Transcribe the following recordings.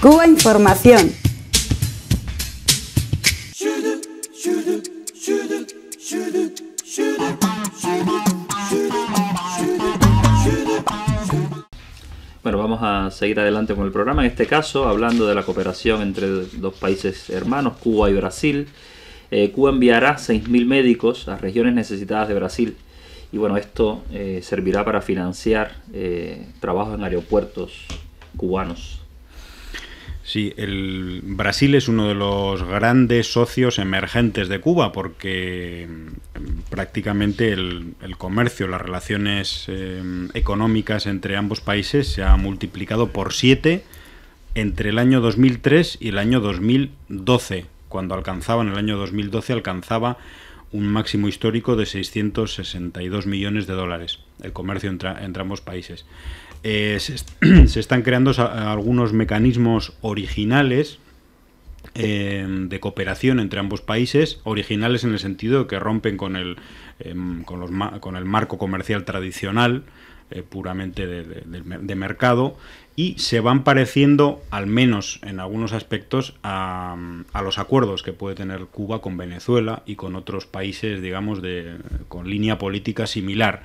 Cuba Información. Bueno, vamos a seguir adelante con el programa, en este caso hablando de la cooperación entre dos países hermanos, Cuba y Brasil. Eh, Cuba enviará 6.000 médicos a regiones necesitadas de Brasil y bueno, esto eh, servirá para financiar eh, trabajos en aeropuertos cubanos. Sí, el Brasil es uno de los grandes socios emergentes de Cuba porque mm, prácticamente el, comercio, las relaciones em, económicas entre ambos países se ha multiplicado por siete entre el año 2003 y el año 2012. Cuando alcanzaba, en el año 2012 alcanzaba un máximo histórico de 662 millones de dólares el comercio entre ambos países. Eh, se, están creando algunos mecanismos originales em, de cooperación entre ambos países, originales en el sentido de que rompen con el, em, con el marco comercial tradicional, eh, puramente de, mercado y se van pareciendo, al menos en algunos aspectos, a, a, los acuerdos que puede tener Cuba con Venezuela y con otros países, digamos, de, con línea política similar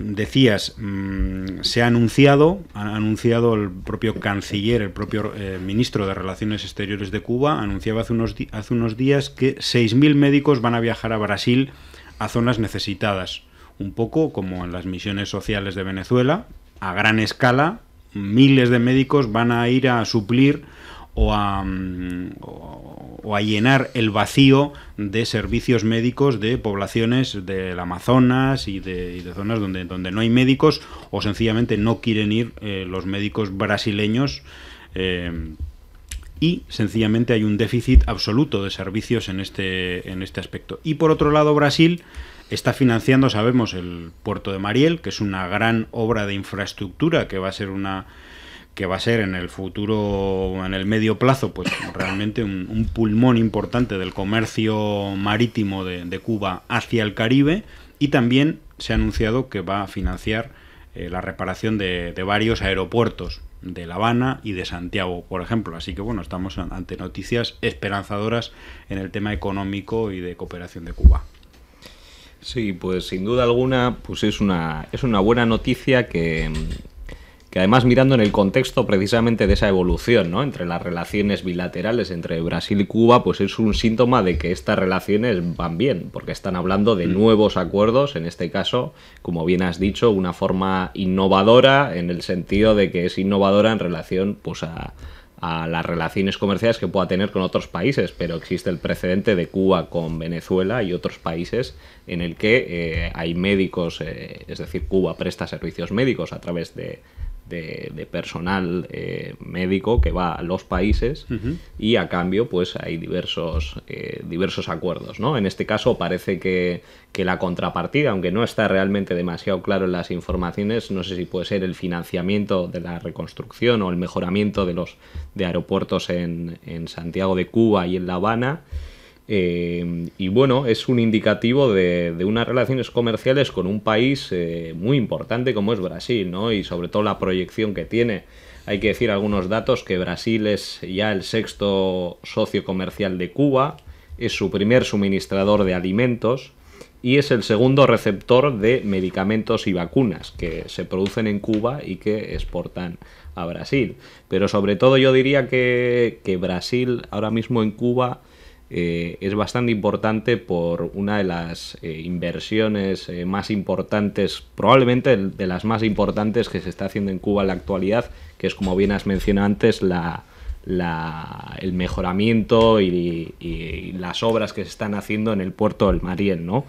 decías, mm, se ha anunciado, ha anunciado el propio canciller, el propio eh, ministro de Relaciones Exteriores de Cuba, anunciaba hace unos, hace unos días que 6.000 médicos van a viajar a Brasil a zonas necesitadas, un poco como en las misiones sociales de Venezuela, a gran escala, miles de médicos van a ir a suplir o a, mm, o, a llenar el vacío de servicios médicos de poblaciones del Amazonas y de, de zonas donde, donde, no hay médicos o sencillamente no quieren ir eh, los médicos brasileños. Eh, y sencillamente hay un déficit absoluto de servicios en este, en este aspecto. Y por otro lado, Brasil está financiando, sabemos, el puerto de Mariel, que es una gran obra de infraestructura que va a ser una que va a ser en el futuro, en el medio plazo, pues realmente un, pulmón importante del comercio marítimo de, Cuba hacia el Caribe y también se ha anunciado que va a financiar eh, la reparación de, de varios aeropuertos de La Habana y de Santiago, por ejemplo. Así que bueno, estamos ante noticias esperanzadoras en el tema económico y de cooperación de Cuba. Sí, pues sin duda alguna, pues es una, es una buena noticia que, que además mirando en el contexto precisamente de esa evolución entre las relaciones bilaterales entre Brasil y Cuba, pues es un síntoma de que estas relaciones van bien, porque están hablando de mm. nuevos acuerdos, en este caso, como bien has dicho, una forma innovadora en el sentido de que es innovadora en relación pues, a, las relaciones comerciales que pueda tener con otros países, pero existe el precedente de Cuba con Venezuela y otros países en el que eh, hay médicos, eh, es decir, Cuba presta servicios médicos a través de de, personal eh, médico que va a los países y a cambio pues hay diversos, eh, diversos acuerdos. ¿no? En este caso parece que, que, la contrapartida, aunque no está realmente demasiado claro en las informaciones, no sé si puede ser el financiamiento de la reconstrucción o el mejoramiento de los de aeropuertos en, en Santiago de Cuba y en La Habana Em, y bueno, es un indicativo de, unas relaciones comerciales con un país eh, muy importante como es Brasil, ¿no? Y sobre todo la proyección que tiene. Hay que decir algunos datos que Brasil es ya el sexto socio comercial de Cuba, es su primer suministrador de alimentos y es el segundo receptor de medicamentos y vacunas que se producen en Cuba y que exportan a Brasil. Pero sobre todo yo diría que, que Brasil ahora mismo en Cuba eh, es bastante importante por una de las eh, inversiones eh, más importantes, probablemente de las más importantes que se está haciendo en Cuba en la actualidad, que es como bien has mencionado antes, la, el mejoramiento y, las obras que se están haciendo en el puerto del Mariel, ¿no?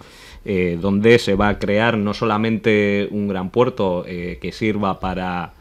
donde se va a crear no solamente un gran puerto que sirva para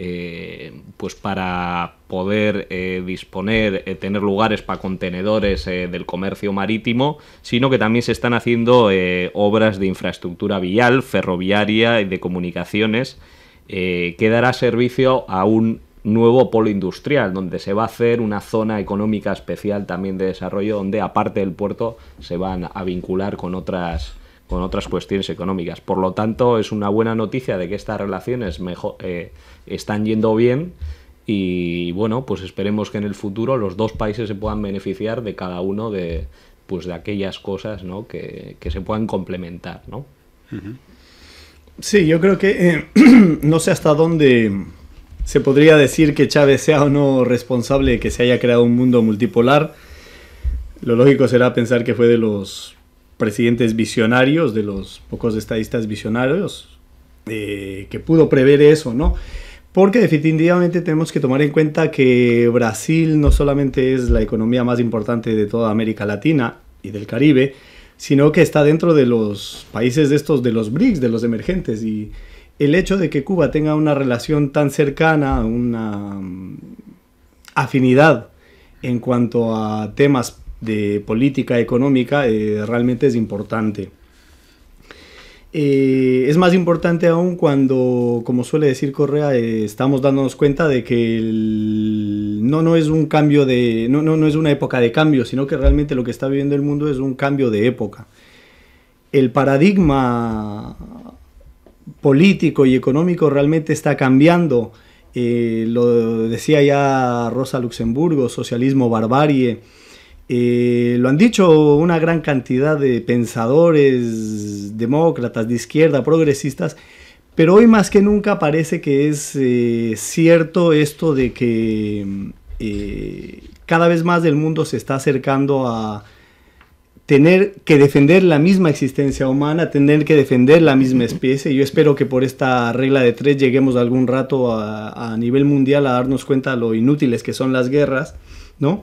eh, pues para poder eh, disponer, eh, tener lugares para contenedores del comercio marítimo, sino que también se están haciendo obras de infraestructura vial, ferroviaria y de comunicaciones, que dará servicio a un nuevo polo industrial, donde se va a hacer una zona económica especial también de desarrollo, donde aparte del puerto se van a vincular con otras con otras cuestiones económicas. Por lo tanto, es una buena noticia de que estas relaciones mejor, eh, están yendo bien y bueno, pues esperemos que en el futuro los dos países se puedan beneficiar de cada uno de, pues de aquellas cosas ¿no? que, se puedan complementar. ¿no? Sí, yo creo que eh, no sé hasta dónde se podría decir que Chávez sea o no responsable de que se haya creado un mundo multipolar. Lo lógico será pensar que fue de los presidentes visionarios, de los pocos estadistas visionarios, eh, que pudo prever eso, ¿no? Porque definitivamente tenemos que tomar en cuenta que Brasil no solamente es la economía más importante de toda América Latina y del Caribe, sino que está dentro de los países de estos, de los BRICS, de los emergentes. Y el hecho de que Cuba tenga una relación tan cercana, una mm, afinidad en cuanto a temas de política económica eh, realmente es importante. Eh, es más importante aún cuando, como suele decir Correa, eh, estamos dándonos cuenta de que no, no es un cambio de. No, no, no, es una época de cambio, sino que realmente lo que está viviendo el mundo es un cambio de época. El paradigma político y económico realmente está cambiando. lo decía ya Rosa Luxemburgo, socialismo barbarie. Eh, lo han dicho una gran cantidad de pensadores demócratas, de izquierda, progresistas, pero hoy más que nunca parece que es eh, cierto esto de que eh, cada vez más del mundo se está acercando a tener que defender la misma existencia humana, tener que defender la misma especie. Yo espero que por esta regla de tres lleguemos algún rato a, a nivel mundial a darnos cuenta de lo inútiles que son las guerras, ¿no?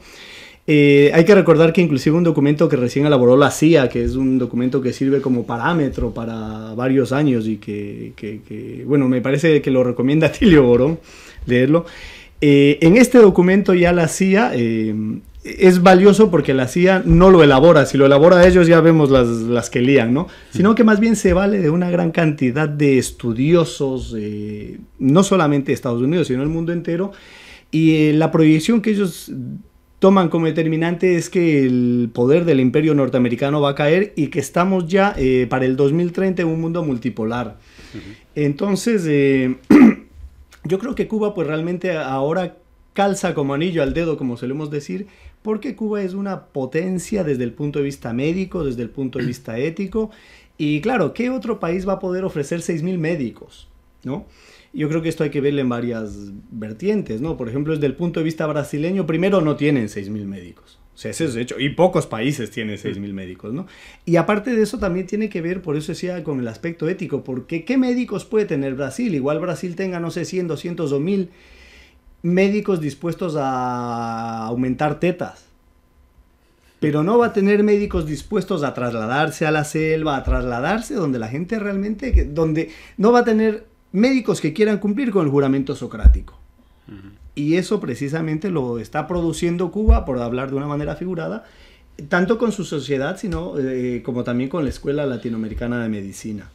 Eh, hay que recordar que inclusive un documento que recién elaboró la CIA, que es un documento que sirve como parámetro para varios años y que, bueno, me parece que lo recomienda Tilio Borón leerlo. Eh, en este documento ya la CIA eh, es valioso porque la CIA no lo elabora, si lo elabora ellos ya vemos las, las que lían, ¿no? Sino que más bien se vale de una gran cantidad de estudiosos, no solamente de Estados Unidos, sino el mundo entero, y la proyección que ellos toman como determinante es que el poder del imperio norteamericano va a caer y que estamos ya eh, para el 2030 en un mundo multipolar. Entonces, eh, yo creo que Cuba pues realmente ahora calza como anillo al dedo, como solemos decir, porque Cuba es una potencia desde el punto de vista médico, desde el punto de vista ético, y claro, ¿qué otro país va a poder ofrecer 6.000 médicos? ¿No? Yo creo que esto hay que verlo en varias vertientes, ¿no? Por ejemplo, desde el punto de vista brasileño, primero no tienen 6.000 médicos. O sea, ese es hecho. Y pocos países tienen 6.000 médicos, ¿no? Y aparte de eso también tiene que ver, por eso decía, con el aspecto ético, porque ¿qué médicos puede tener Brasil? Igual Brasil tenga, no sé, 100, 200 o 1.000 médicos dispuestos a aumentar tetas. Pero no va a tener médicos dispuestos a trasladarse a la selva, a trasladarse donde la gente realmente, donde no va a tener médicos que quieran cumplir con el juramento socrático. Y eso precisamente lo está produciendo Cuba, por hablar de una manera figurada, tanto con su sociedad, sino eh, como también con la Escuela Latinoamericana de Medicina.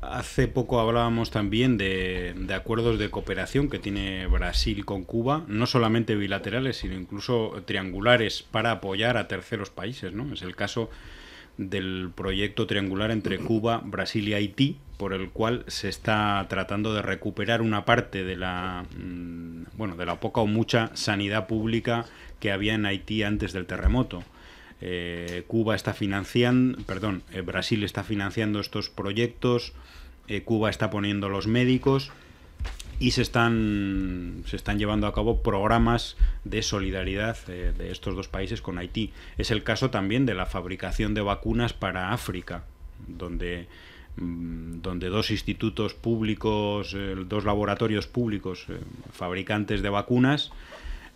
hace poco hablábamos también de, de, acuerdos de cooperación que tiene Brasil con Cuba, no solamente bilaterales, sino incluso triangulares para apoyar a terceros países, ¿no? Es el caso del proyecto triangular entre Cuba, Brasil y Haití, por el cual se está tratando de recuperar una parte de la mm, bueno de la poca o mucha sanidad pública que había en Haití antes del terremoto. Eh, Cuba está financiando, perdón, eh, Brasil está financiando estos proyectos, eh, Cuba está poniendo los médicos y se están, se están llevando a cabo programas de solidaridad eh, de estos dos países con Haití. Es el caso también de la fabricación de vacunas para África, donde, mm, donde dos institutos públicos, eh, dos laboratorios públicos eh, fabricantes de vacunas,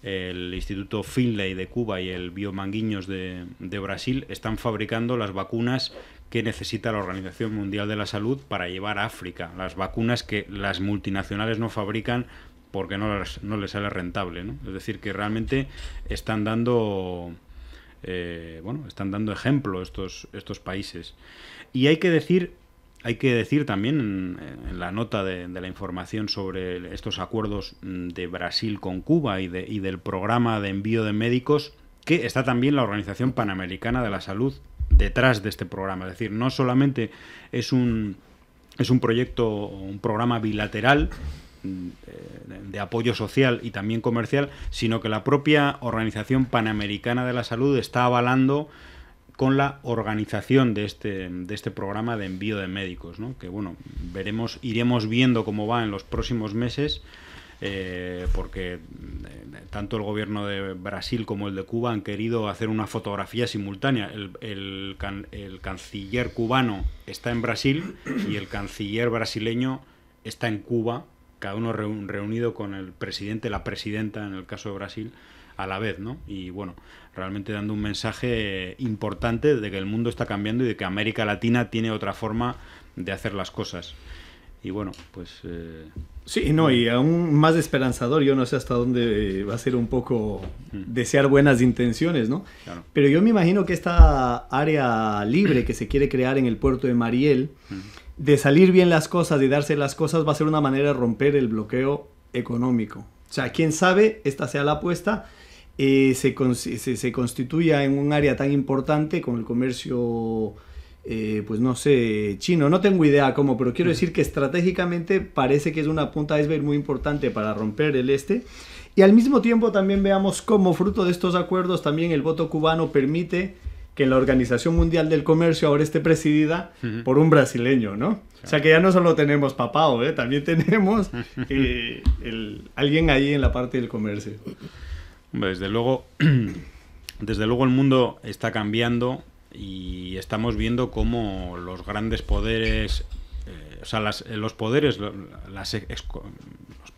el Instituto Finlay de Cuba y el Biomanguiños de, de Brasil, están fabricando las vacunas que necesita la Organización Mundial de la Salud para llevar a África las vacunas que las multinacionales no fabrican porque no, no les sale rentable. Es decir, que realmente están dando... Eh, bueno, están dando ejemplo estos, estos países. Y hay que decir hay que decir también en, la nota de, de, la información sobre estos acuerdos de Brasil con Cuba y, de, y, del programa de envío de médicos que está también la Organización Panamericana de la Salud detrás de este programa. Es decir, no solamente es un, es un proyecto, un programa bilateral mm, de apoyo social y también comercial, sino que la propia Organización Panamericana de la Salud está avalando con la organización de este, de este programa de envío de médicos, que bueno, veremos, iremos viendo cómo va en los próximos meses eh, porque mm, eh, tanto el gobierno de Brasil como el de Cuba han querido hacer una fotografía simultánea. El, canciller cubano está en Brasil y el canciller brasileño está en Cuba, cada uno reunido con el presidente, la presidenta en el caso de Brasil a la vez, ¿no? Y bueno, realmente dando un mensaje importante de que el mundo está cambiando y de que América Latina tiene otra forma de hacer las cosas y bueno, pues... Eh, sí, no, y aún más esperanzador, yo no sé hasta dónde eh, va a ser un poco mm. desear buenas intenciones, ¿no? Pero yo me imagino que esta área libre que se quiere crear en el puerto de Mariel, mm. de salir bien las cosas, y darse las cosas, va a ser una manera de romper el bloqueo económico. O sea, quién sabe, esta sea la apuesta. Eh, se, se, constituya en un área tan importante con el comercio eh, pues no sé, chino, no tengo idea cómo, pero quiero decir que estratégicamente parece que es una punta iceberg muy importante para romper el este. Y al mismo tiempo también veamos cómo fruto de estos acuerdos también el voto cubano permite que la Organización Mundial del Comercio ahora esté presidida por un brasileño, ¿no? O sea que ya no solo tenemos papado, ¿eh? también tenemos eh, el, alguien ahí en la parte del comercio. Desde luego, desde luego el mundo está cambiando y estamos viendo cómo los grandes poderes, eh, o sea, eh, los poderes, las,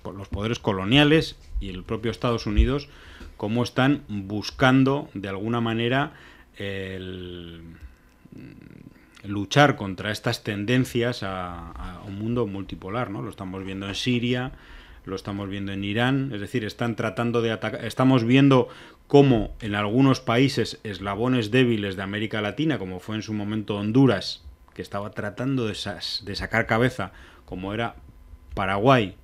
los poderes coloniales y el propio Estados Unidos, cómo están buscando de alguna manera mm, luchar contra estas tendencias a, a, un mundo multipolar, ¿no? Lo estamos viendo en Siria, lo estamos viendo en Irán, es decir, están tratando de atacar, estamos viendo cómo en algunos países eslabones débiles de América Latina, como fue en su momento Honduras, que estaba tratando de, sacar cabeza, como era Paraguay,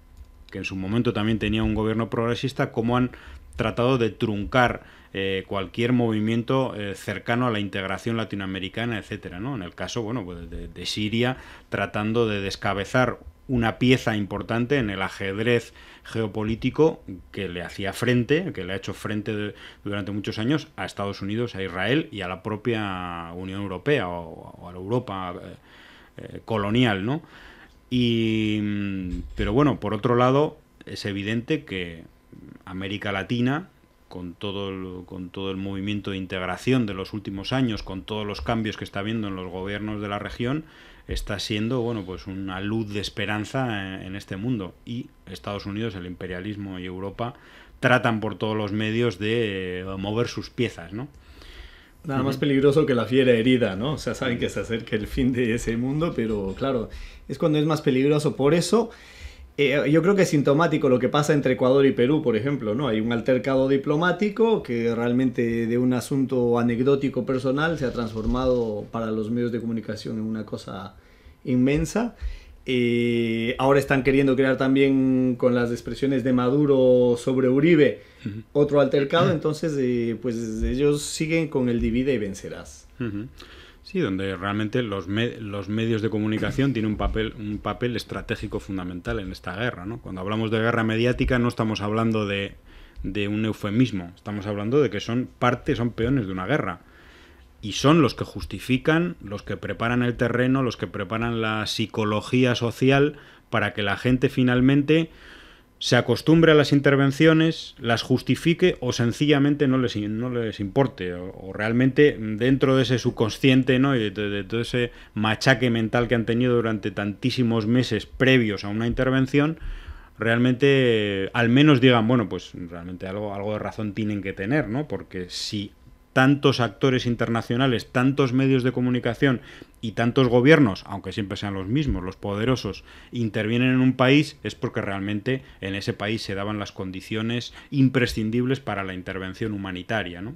que en su momento también tenía un gobierno progresista, como han tratado de truncar eh, cualquier movimiento eh, cercano a la integración latinoamericana, etcétera, ¿no? En el caso, bueno, pues, de, Siria, tratando de descabezar una pieza importante en el ajedrez geopolítico que le hacía frente, que le ha hecho frente durante muchos años a Estados Unidos, a Israel y a la propia Unión Europea o, a la Europa eh, eh, colonial, ¿no? Y, mm, pero bueno, por otro lado, es evidente que América Latina con todo, el, con todo el movimiento de integración de los últimos años, con todos los cambios que está habiendo en los gobiernos de la región, está siendo bueno, pues una luz de esperanza en, este mundo. Y Estados Unidos, el imperialismo y Europa tratan por todos los medios de eh, mover sus piezas, ¿no? Nada más peligroso que la fiera herida, ¿no? O sea, saben mm. que se acerca el fin de ese mundo, pero claro, es cuando es más peligroso. Por eso eh, yo creo que es sintomático lo que pasa entre Ecuador y Perú, por ejemplo, ¿no? Hay un altercado diplomático que realmente de un asunto anecdótico personal se ha transformado para los medios de comunicación en una cosa inmensa. Eh, ahora están queriendo crear también con las expresiones de Maduro sobre Uribe otro altercado, entonces eh, pues ellos siguen con el divide y vencerás. Sí, donde realmente los, los medios de comunicación tienen un papel, un papel estratégico fundamental en esta guerra. ¿no? Cuando hablamos de guerra mediática no estamos hablando de, de un eufemismo, estamos hablando de que son parte, son peones de una guerra. Y son los que justifican, los que preparan el terreno, los que preparan la psicología social para que la gente finalmente se acostumbre a las intervenciones, las justifique o sencillamente no les, no importe, o, realmente dentro de ese subconsciente ¿no? y de, todo ese machaque mental que han tenido durante tantísimos meses previos a una intervención, realmente eh, al menos digan, bueno, pues realmente algo, algo de razón tienen que tener, ¿no? porque si tantos actores internacionales, tantos medios de comunicación y tantos gobiernos, aunque siempre sean los mismos, los poderosos, intervienen en un país, es porque realmente en ese país se daban las condiciones imprescindibles para la intervención humanitaria. ¿no?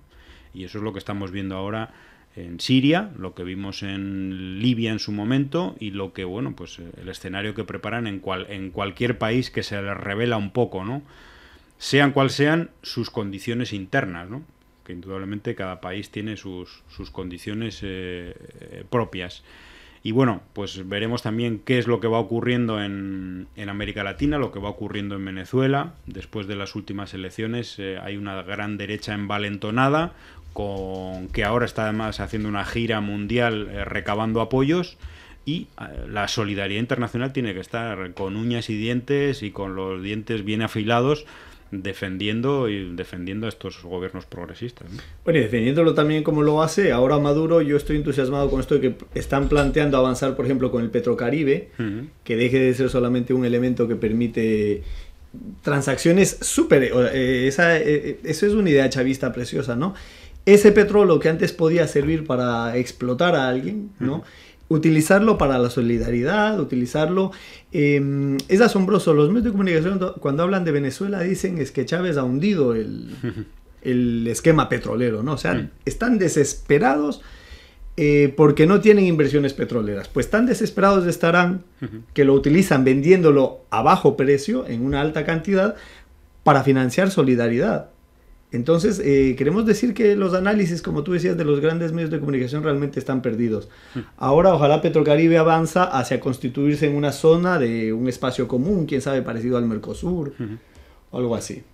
Y eso es lo que estamos viendo ahora en Siria, lo que vimos en Libia en su momento y lo que, bueno, pues eh, el escenario que preparan en, cual, en cualquier país que se les revela un poco, ¿no? Sean cual sean sus condiciones internas, ¿no? que indudablemente cada país tiene sus, sus condiciones eh, eh, propias. Y bueno, pues veremos también qué es lo que va ocurriendo en, América Latina, lo que va ocurriendo en Venezuela. Después de las últimas elecciones eh, hay una gran derecha envalentonada, con, que ahora está además haciendo una gira mundial recabando apoyos. Y la solidaridad internacional tiene que estar con uñas y dientes y con los dientes bien afilados defendiendo y defendiendo a estos gobiernos progresistas. Bueno, y defendiéndolo también como lo hace ahora Maduro, yo estoy entusiasmado con esto de que están planteando avanzar, por ejemplo, con el Petrocaribe, que deje de ser solamente un elemento que permite transacciones súper... Eh, esa, eh, eh, eso es una idea chavista preciosa, ¿no? Ese petróleo que antes podía servir para explotar a alguien, ¿no? utilizarlo para la solidaridad, utilizarlo. Em, es asombroso. Los medios de comunicación cuando hablan de Venezuela dicen es que Chávez ha hundido el, esquema petrolero, ¿no? O sea, están desesperados eh, porque no tienen inversiones petroleras. Pues tan desesperados estarán que lo utilizan vendiéndolo a bajo precio, en una alta cantidad, para financiar solidaridad. Entonces, eh, queremos decir que los análisis, como tú decías, de los grandes medios de comunicación realmente están perdidos. Mm. Ahora, ojalá Petrocaribe avanza hacia constituirse en una zona de un espacio común, quién sabe, parecido al Mercosur, o algo así.